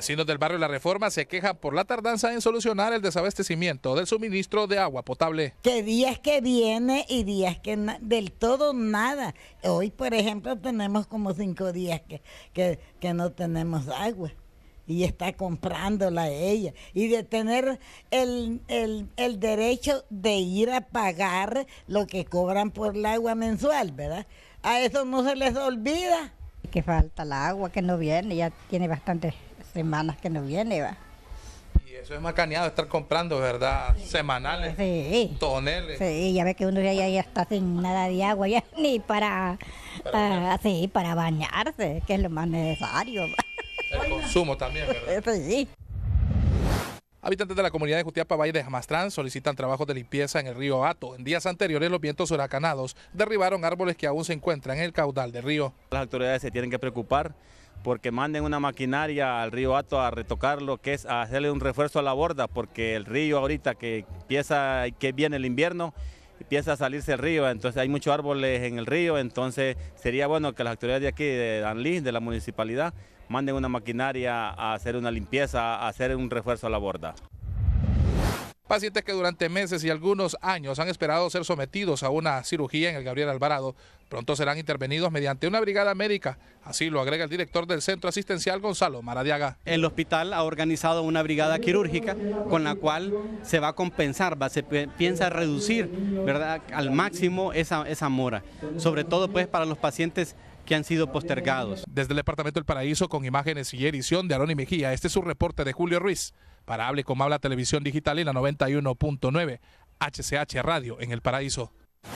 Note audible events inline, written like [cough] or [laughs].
Vecinos del barrio La Reforma se quejan por la tardanza en solucionar el desabastecimiento del suministro de agua potable. Que días que viene y días que del todo nada. Hoy, por ejemplo, tenemos como cinco días que, que, no tenemos agua y está comprándola ella. Y de tener el, el, el, derecho de ir a pagar lo que cobran por el agua mensual, ¿verdad? A eso no se les olvida. Que falta el agua, que no viene, ya tiene bastante semanas que nos viene, va. Y eso es macaneado, estar comprando, ¿verdad? Semanales. Sí. Toneles. Sí, ya ve que uno ya, está sin nada de agua, ya [laughs] ni para, así, para bañarse, que es lo más necesario. El consumo también, ¿verdad? [laughs] Sí. Habitantes de la comunidad de Jutiapa Valle de Jamastrán solicitan trabajos de limpieza en el río Ato. En días anteriores los vientos huracanados derribaron árboles que aún se encuentran en el caudal del río. Las autoridades se tienen que preocupar porque manden una maquinaria al río Ato a retocar lo que es a hacerle un refuerzo a la borda porque el río ahorita que empieza que viene el invierno empieza a salirse el río, entonces hay muchos árboles en el río, entonces sería bueno que las autoridades de aquí, de Danlí de la municipalidad, manden una maquinaria a hacer una limpieza, a hacer un refuerzo a la borda. Pacientes que durante meses y algunos años han esperado ser sometidos a una cirugía en el Gabriel Alvarado, pronto serán intervenidos mediante una brigada médica. Así lo agrega el director del centro asistencial Gonzalo Maradiaga. El hospital ha organizado una brigada quirúrgica con la cual se va a compensar, se piensa reducir ¿verdad? al máximo esa, esa mora, sobre todo pues para los pacientes que han sido postergados. Desde el Departamento del Paraíso, con imágenes y edición de Aroni Mejía, este es su reporte de Julio Ruiz para Hable Como Habla Televisión Digital y la 91.9 HCH Radio en el Paraíso.